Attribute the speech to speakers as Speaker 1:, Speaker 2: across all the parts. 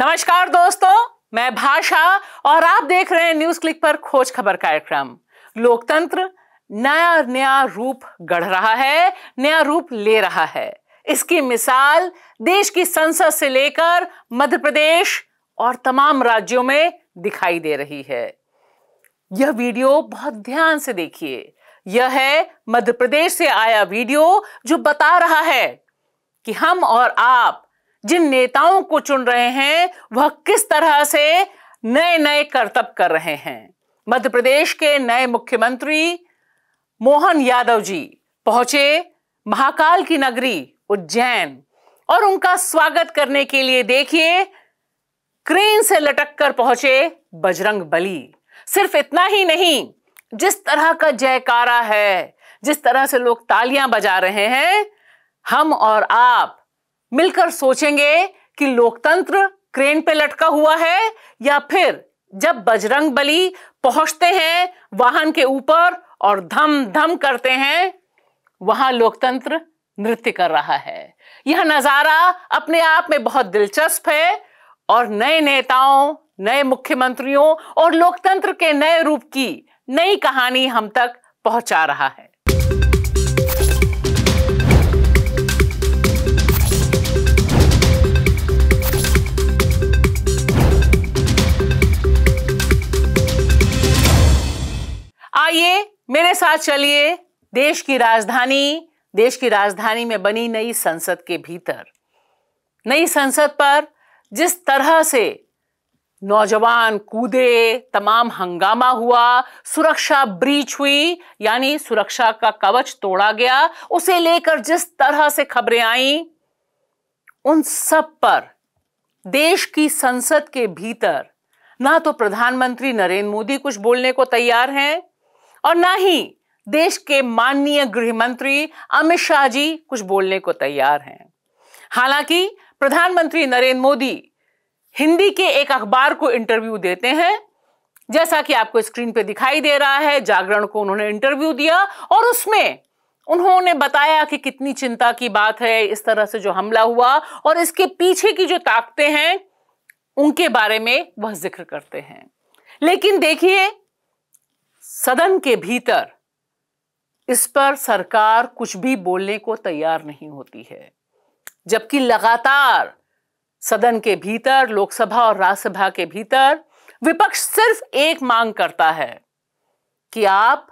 Speaker 1: नमस्कार दोस्तों मैं भाषा और आप देख रहे हैं न्यूज क्लिक पर खोज खबर कार्यक्रम लोकतंत्र नया नया रूप गढ़ रहा है नया रूप ले रहा है इसकी मिसाल देश की संसद से लेकर मध्य प्रदेश और तमाम राज्यों में दिखाई दे रही है यह वीडियो बहुत ध्यान से देखिए यह है मध्य प्रदेश से आया वीडियो जो बता रहा है कि हम और आप जिन नेताओं को चुन रहे हैं वह किस तरह से नए नए करतब कर रहे हैं मध्य प्रदेश के नए मुख्यमंत्री मोहन यादव जी पहुंचे महाकाल की नगरी उज्जैन और उनका स्वागत करने के लिए देखिए क्रेन से लटक कर पहुंचे बजरंग बली सिर्फ इतना ही नहीं जिस तरह का जयकारा है जिस तरह से लोग तालियां बजा रहे हैं हम और आप मिलकर सोचेंगे कि लोकतंत्र क्रेन पे लटका हुआ है या फिर जब बजरंग बली पहुंचते हैं वाहन के ऊपर और धम धम करते हैं वहां लोकतंत्र नृत्य कर रहा है यह नजारा अपने आप में बहुत दिलचस्प है और नए नेताओं नए मुख्यमंत्रियों और लोकतंत्र के नए रूप की नई कहानी हम तक पहुंचा रहा है मेरे साथ चलिए देश की राजधानी देश की राजधानी में बनी नई संसद के भीतर नई संसद पर जिस तरह से नौजवान कूदे तमाम हंगामा हुआ सुरक्षा ब्रीच हुई यानी सुरक्षा का कवच तोड़ा गया उसे लेकर जिस तरह से खबरें आईं उन सब पर देश की संसद के भीतर ना तो प्रधानमंत्री नरेंद्र मोदी कुछ बोलने को तैयार हैं और ना ही देश के माननीय गृह मंत्री अमित शाह जी कुछ बोलने को तैयार हैं हालांकि प्रधानमंत्री नरेंद्र मोदी हिंदी के एक अखबार को इंटरव्यू देते हैं जैसा कि आपको स्क्रीन पे दिखाई दे रहा है जागरण को उन्होंने इंटरव्यू दिया और उसमें उन्होंने बताया कि कितनी चिंता की बात है इस तरह से जो हमला हुआ और इसके पीछे की जो ताकतें हैं उनके बारे में वह जिक्र करते हैं लेकिन देखिए सदन के भीतर इस पर सरकार कुछ भी बोलने को तैयार नहीं होती है जबकि लगातार सदन के भीतर लोकसभा और राज्यसभा के भीतर विपक्ष सिर्फ एक मांग करता है कि आप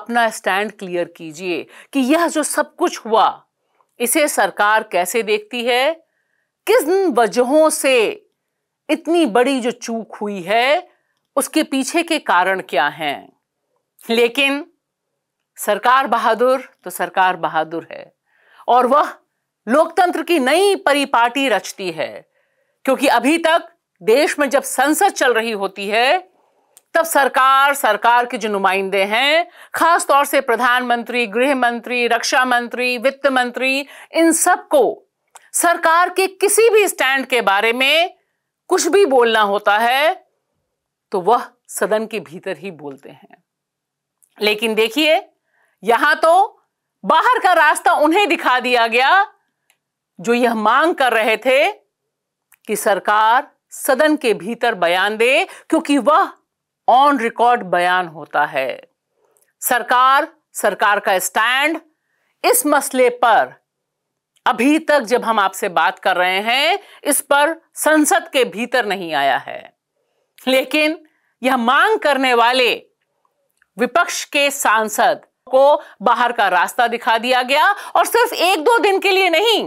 Speaker 1: अपना स्टैंड क्लियर कीजिए कि यह जो सब कुछ हुआ इसे सरकार कैसे देखती है किन वजहों से इतनी बड़ी जो चूक हुई है उसके पीछे के कारण क्या हैं लेकिन सरकार बहादुर तो सरकार बहादुर है और वह लोकतंत्र की नई परिपाटी रचती है क्योंकि अभी तक देश में जब संसद चल रही होती है तब सरकार सरकार के जो नुमाइंदे हैं खास तौर से प्रधानमंत्री गृह मंत्री रक्षा मंत्री वित्त मंत्री इन सबको सरकार के किसी भी स्टैंड के बारे में कुछ भी बोलना होता है तो वह सदन के भीतर ही बोलते हैं लेकिन देखिए यहां तो बाहर का रास्ता उन्हें दिखा दिया गया जो यह मांग कर रहे थे कि सरकार सदन के भीतर बयान दे क्योंकि वह ऑन रिकॉर्ड बयान होता है सरकार सरकार का स्टैंड इस मसले पर अभी तक जब हम आपसे बात कर रहे हैं इस पर संसद के भीतर नहीं आया है लेकिन यह मांग करने वाले विपक्ष के सांसद को बाहर का रास्ता दिखा दिया गया और सिर्फ एक दो दिन के लिए नहीं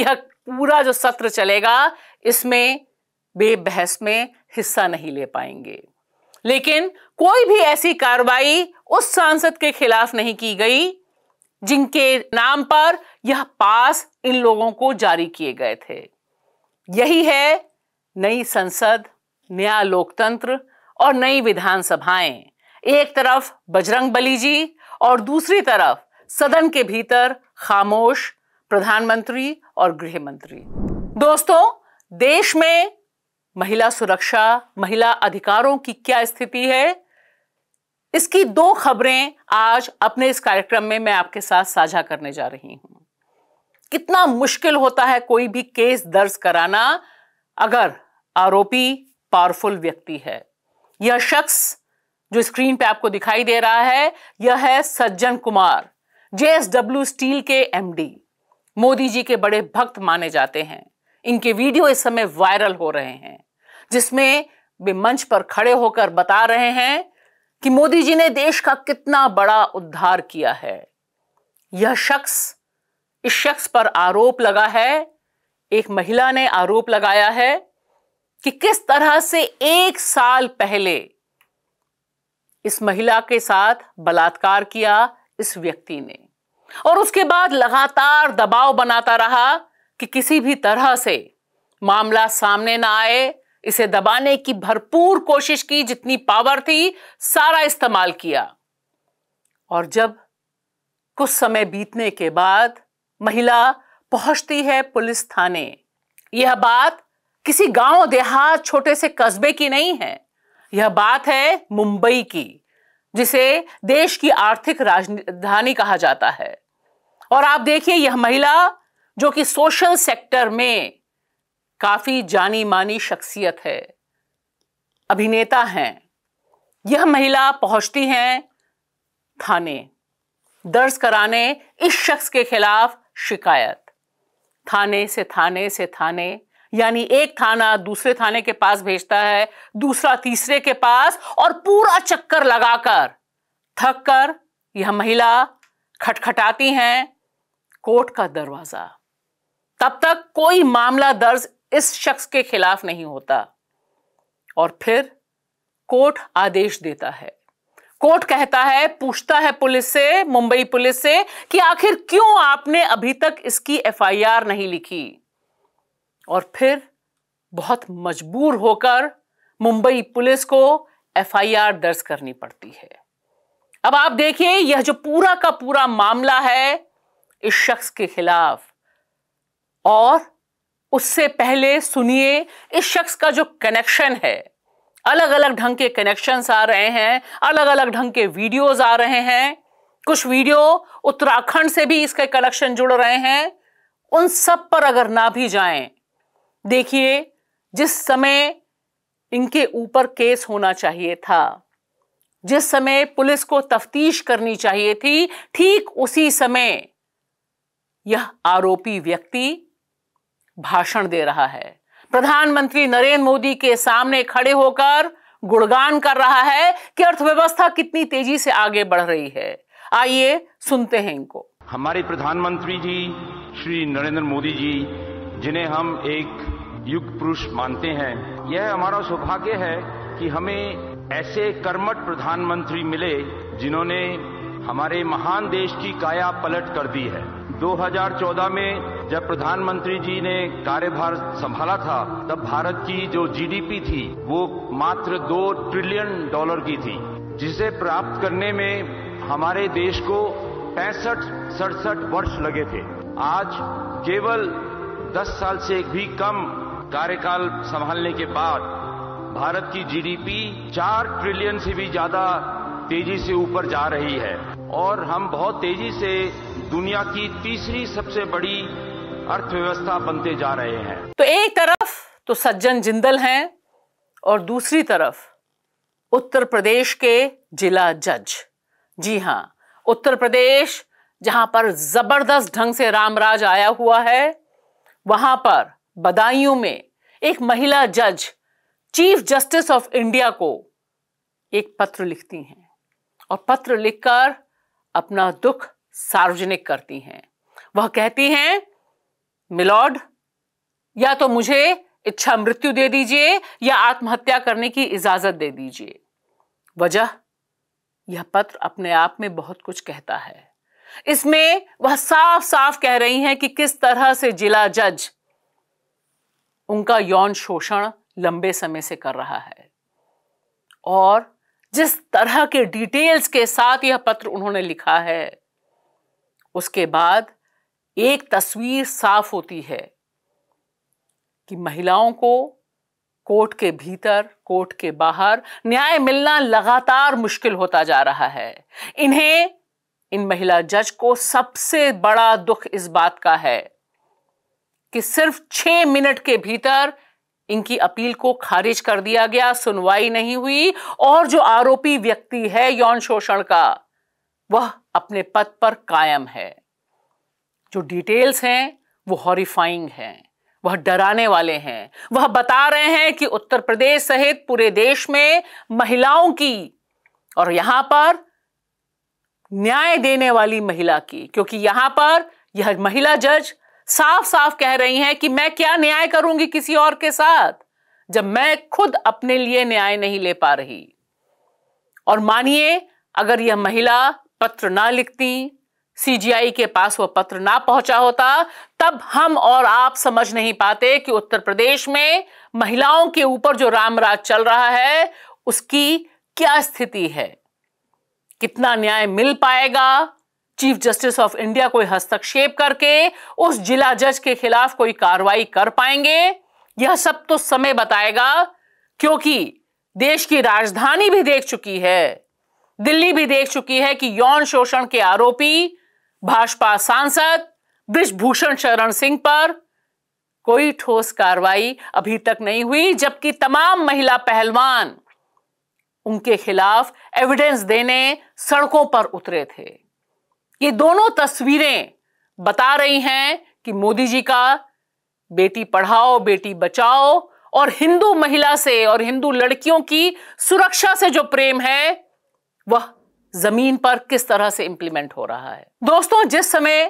Speaker 1: यह पूरा जो सत्र चलेगा इसमें बेबहस में हिस्सा नहीं ले पाएंगे लेकिन कोई भी ऐसी कार्रवाई उस सांसद के खिलाफ नहीं की गई जिनके नाम पर यह पास इन लोगों को जारी किए गए थे यही है नई संसद नया लोकतंत्र और नई विधानसभाएं एक तरफ बजरंग बली जी और दूसरी तरफ सदन के भीतर खामोश प्रधानमंत्री और गृह मंत्री दोस्तों देश में महिला सुरक्षा महिला अधिकारों की क्या स्थिति है इसकी दो खबरें आज अपने इस कार्यक्रम में मैं आपके साथ साझा करने जा रही हूं कितना मुश्किल होता है कोई भी केस दर्ज कराना अगर आरोपी पावरफुल व्यक्ति है यह शख्स जो स्क्रीन पे आपको दिखाई दे रहा है यह है सज्जन कुमार जेएसडब्ल्यू स्टील के एमडी मोदी जी के बड़े भक्त माने जाते हैं इनके वीडियो इस समय वायरल हो रहे हैं जिसमें वे मंच पर खड़े होकर बता रहे हैं कि मोदी जी ने देश का कितना बड़ा उद्धार किया है यह शख्स इस शख्स पर आरोप लगा है एक महिला ने आरोप लगाया है कि किस तरह से एक साल पहले इस महिला के साथ बलात्कार किया इस व्यक्ति ने और उसके बाद लगातार दबाव बनाता रहा कि किसी भी तरह से मामला सामने ना आए इसे दबाने की भरपूर कोशिश की जितनी पावर थी सारा इस्तेमाल किया और जब कुछ समय बीतने के बाद महिला पहुंचती है पुलिस थाने यह बात किसी गांव देहात छोटे से कस्बे की नहीं है यह बात है मुंबई की जिसे देश की आर्थिक राजधानी कहा जाता है और आप देखिए यह महिला जो कि सोशल सेक्टर में काफी जानी मानी शख्सियत है अभिनेता हैं यह महिला पहुंचती हैं थाने दर्ज कराने इस शख्स के खिलाफ शिकायत थाने से थाने से थाने यानी एक थाना दूसरे थाने के पास भेजता है दूसरा तीसरे के पास और पूरा चक्कर लगाकर थक कर यह महिला खटखटाती हैं कोर्ट का दरवाजा तब तक कोई मामला दर्ज इस शख्स के खिलाफ नहीं होता और फिर कोर्ट आदेश देता है कोर्ट कहता है पूछता है पुलिस से मुंबई पुलिस से कि आखिर क्यों आपने अभी तक इसकी एफआईआर नहीं लिखी और फिर बहुत मजबूर होकर मुंबई पुलिस को एफआईआर दर्ज करनी पड़ती है अब आप देखिए यह जो पूरा का पूरा मामला है इस शख्स के खिलाफ और उससे पहले सुनिए इस शख्स का जो कनेक्शन है अलग अलग ढंग के कनेक्शंस आ रहे हैं अलग अलग ढंग के वीडियोस आ रहे हैं कुछ वीडियो उत्तराखंड से भी इसके कनेक्शन जुड़ रहे हैं उन सब पर अगर ना भी जाएं देखिए जिस समय इनके ऊपर केस होना चाहिए था जिस समय पुलिस को तफ्तीश करनी चाहिए थी ठीक उसी समय यह आरोपी व्यक्ति भाषण दे रहा है प्रधानमंत्री नरेंद्र मोदी के सामने खड़े होकर गुणगान कर रहा है कि अर्थव्यवस्था कितनी तेजी से आगे बढ़ रही है आइए सुनते हैं इनको
Speaker 2: हमारे प्रधानमंत्री जी श्री नरेंद्र मोदी जी जिन्हें हम एक युग पुरुष मानते हैं यह हमारा सौभाग्य है कि हमें ऐसे कर्मठ प्रधानमंत्री मिले जिन्होंने हमारे महान देश की काया पलट कर दी है 2014 में जब प्रधानमंत्री जी ने कार्यभार संभाला था तब भारत की जो जीडीपी थी वो मात्र दो ट्रिलियन डॉलर की थी जिसे प्राप्त करने में हमारे देश को पैंसठ सड़सठ वर्ष लगे थे आज केवल 10 साल से भी कम कार्यकाल संभालने के बाद भारत की जीडीपी चार ट्रिलियन से भी ज्यादा तेजी से ऊपर जा रही है और हम बहुत तेजी से दुनिया की तीसरी सबसे बड़ी
Speaker 1: अर्थव्यवस्था बनते जा रहे हैं तो एक तरफ तो सज्जन जिंदल हैं और दूसरी तरफ उत्तर प्रदेश के जिला जज जी हां उत्तर प्रदेश जहां पर जबरदस्त ढंग से रामराज आया हुआ है वहां पर बदायूं में एक महिला जज चीफ जस्टिस ऑफ इंडिया को एक पत्र लिखती हैं और पत्र लिखकर अपना दुख सार्वजनिक करती हैं वह कहती हैं मिलॉर्ड या तो मुझे इच्छा मृत्यु दे दीजिए या आत्महत्या करने की इजाजत दे दीजिए वजह यह पत्र अपने आप में बहुत कुछ कहता है इसमें वह साफ साफ कह रही हैं कि किस तरह से जिला जज उनका यौन शोषण लंबे समय से कर रहा है और जिस तरह के डिटेल्स के साथ यह पत्र उन्होंने लिखा है उसके बाद एक तस्वीर साफ होती है कि महिलाओं को कोर्ट के भीतर कोर्ट के बाहर न्याय मिलना लगातार मुश्किल होता जा रहा है इन्हें इन महिला जज को सबसे बड़ा दुख इस बात का है कि सिर्फ छह मिनट के भीतर इनकी अपील को खारिज कर दिया गया सुनवाई नहीं हुई और जो आरोपी व्यक्ति है यौन शोषण का वह अपने पद पर कायम है जो डिटेल्स हैं वो हॉरिफाइंग हैं वह डराने वाले हैं वह बता रहे हैं कि उत्तर प्रदेश सहित पूरे देश में महिलाओं की और यहां पर न्याय देने वाली महिला की क्योंकि यहां पर यह महिला जज साफ साफ कह रही हैं कि मैं क्या न्याय करूंगी किसी और के साथ जब मैं खुद अपने लिए न्याय नहीं ले पा रही और मानिए अगर यह महिला पत्र ना लिखती सीजीआई के पास वह पत्र ना पहुंचा होता तब हम और आप समझ नहीं पाते कि उत्तर प्रदेश में महिलाओं के ऊपर जो रामराज चल रहा है उसकी क्या स्थिति है कितना न्याय मिल पाएगा चीफ जस्टिस ऑफ इंडिया कोई हस्तक्षेप करके उस जिला जज के खिलाफ कोई कार्रवाई कर पाएंगे यह सब तो समय बताएगा क्योंकि देश की राजधानी भी देख चुकी है दिल्ली भी देख चुकी है कि यौन शोषण के आरोपी भाजपा सांसद ब्रिजभूषण शरण सिंह पर कोई ठोस कार्रवाई अभी तक नहीं हुई जबकि तमाम महिला पहलवान उनके खिलाफ एविडेंस देने सड़कों पर उतरे थे ये दोनों तस्वीरें बता रही हैं कि मोदी जी का बेटी पढ़ाओ बेटी बचाओ और हिंदू महिला से और हिंदू लड़कियों की सुरक्षा से जो प्रेम है वह जमीन पर किस तरह से इंप्लीमेंट हो रहा है दोस्तों जिस समय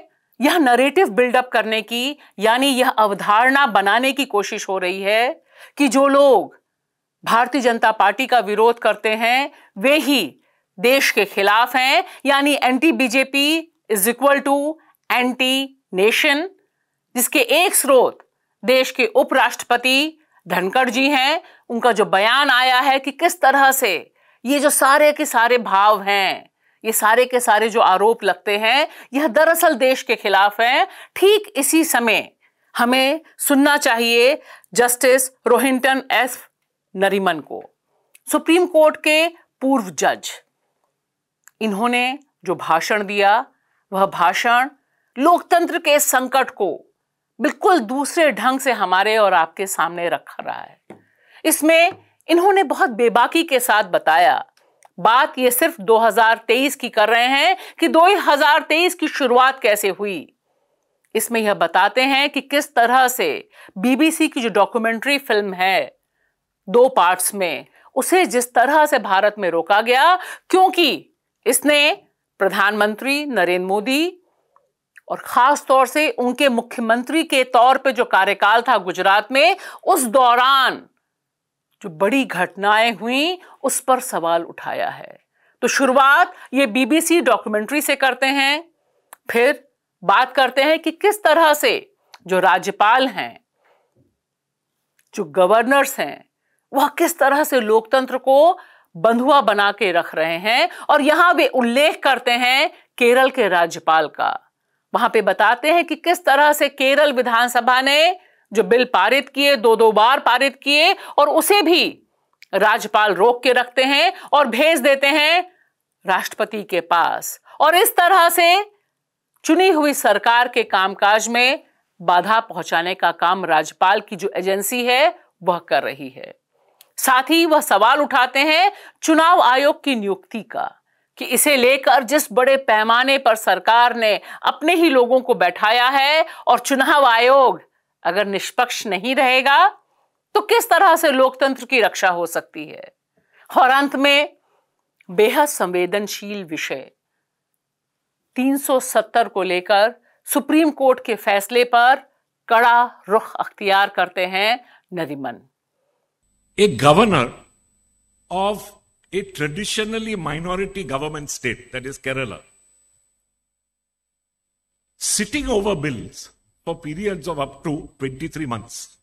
Speaker 1: यह नरेटिव बिल्डअप करने की यानी यह अवधारणा बनाने की कोशिश हो रही है कि जो लोग भारतीय जनता पार्टी का विरोध करते हैं वे ही देश के खिलाफ हैं यानी anti BJP is equal to anti nation जिसके एक स्रोत देश के उपराष्ट्रपति धनखड़ जी हैं उनका जो बयान आया है कि किस तरह से ये जो सारे के सारे भाव हैं ये सारे के सारे जो आरोप लगते हैं यह दरअसल देश के खिलाफ है ठीक इसी समय हमें सुनना चाहिए जस्टिस रोहिंटन एस नरीमन को सुप्रीम कोर्ट के पूर्व जज इन्होंने जो भाषण दिया वह भाषण लोकतंत्र के संकट को बिल्कुल दूसरे ढंग से हमारे और आपके सामने रख रहा है इसमें इन्होंने बहुत बेबाकी के साथ बताया बात ये सिर्फ 2023 की कर रहे हैं कि 2023 की शुरुआत कैसे हुई इसमें यह बताते हैं कि किस तरह से बीबीसी की जो डॉक्यूमेंट्री फिल्म है दो पार्ट्स में उसे जिस तरह से भारत में रोका गया क्योंकि इसने प्रधानमंत्री नरेंद्र मोदी और खास तौर से उनके मुख्यमंत्री के तौर पे जो कार्यकाल था गुजरात में उस दौरान जो बड़ी घटनाएं हुई उस पर सवाल उठाया है तो शुरुआत ये बीबीसी डॉक्यूमेंट्री से करते हैं फिर बात करते हैं कि किस तरह से जो राज्यपाल हैं जो गवर्नर्स हैं वह किस तरह से लोकतंत्र को बंधुआ बना के रख रहे हैं और यहां वे उल्लेख करते हैं केरल के राज्यपाल का वहां पे बताते हैं कि किस तरह से केरल विधानसभा ने जो बिल पारित किए दो दो बार पारित किए और उसे भी राज्यपाल रोक के रखते हैं और भेज देते हैं राष्ट्रपति के पास और इस तरह से चुनी हुई सरकार के कामकाज में बाधा पहुंचाने का काम राज्यपाल की जो एजेंसी है वह कर रही है साथ ही वह सवाल उठाते हैं चुनाव आयोग की नियुक्ति का कि इसे लेकर जिस बड़े पैमाने पर सरकार ने अपने ही लोगों को बैठाया है और चुनाव आयोग अगर निष्पक्ष नहीं रहेगा तो किस तरह से लोकतंत्र की रक्षा हो सकती है और अंत में बेहद संवेदनशील विषय 370 को लेकर सुप्रीम कोर्ट के फैसले पर कड़ा रुख अख्तियार करते हैं Nariman
Speaker 2: a governor of a traditionally minority government state, that is Kerala, sitting over bills for periods of up to 23 months.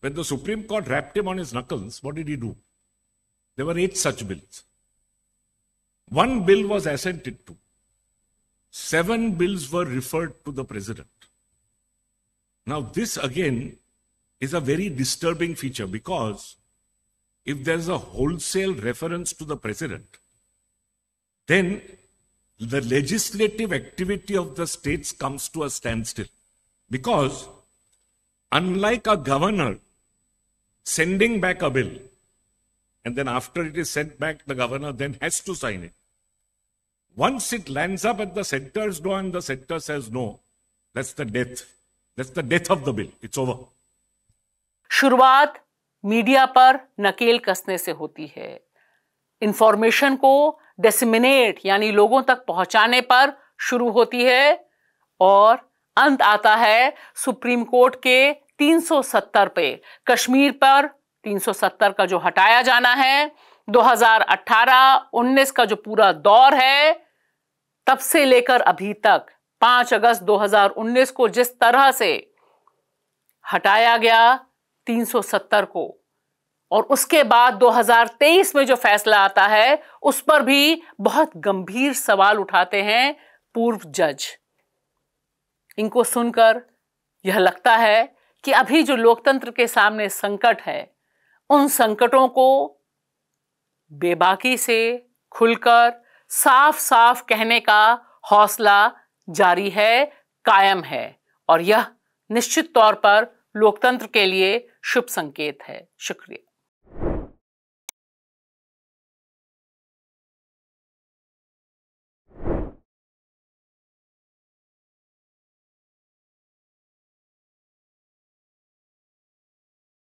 Speaker 2: When the Supreme Court wrapped him on his knuckles, what did he do? There were eight such bills. One bill was assented to. Seven bills were referred to the president. Now, this again is a very disturbing feature because if there's a wholesale reference to the president, then the legislative activity of the states comes to a standstill. Because unlike a governor sending back a bill, and then after it is sent back, the governor then has to sign it. Once it lands up at the center's door and the center says no, that's the death. That's the death of the bill. It's over.
Speaker 1: शुरुआत media पर नकेल कसने से होती है information को disseminate यानी लोगों तक पहुंचाने पर शुरू होती है और अंत आता है सुप्रीम कोर्ट के 370 पे कश्मीर पर 370 का जो हटाया जाना है 2018-19 का जो पूरा दौर है तब से लेकर अभी तक 5 अगस्त 2019 को जिस तरह से हटाया गया 370 को और उसके बाद 2023 में जो फैसला आता है उस पर भी बहुत गंभीर सवाल उठाते हैं पूर्व जज इनको सुनकर यह लगता है कि अभी जो लोकतंत्र के सामने संकट है उन संकटों को बेबाकी से खुलकर साफ साफ कहने का हौसला जारी है कायम है और यह निश्चित तौर पर लोकतंत्र के लिए शुभ संकेत है शुक्रिया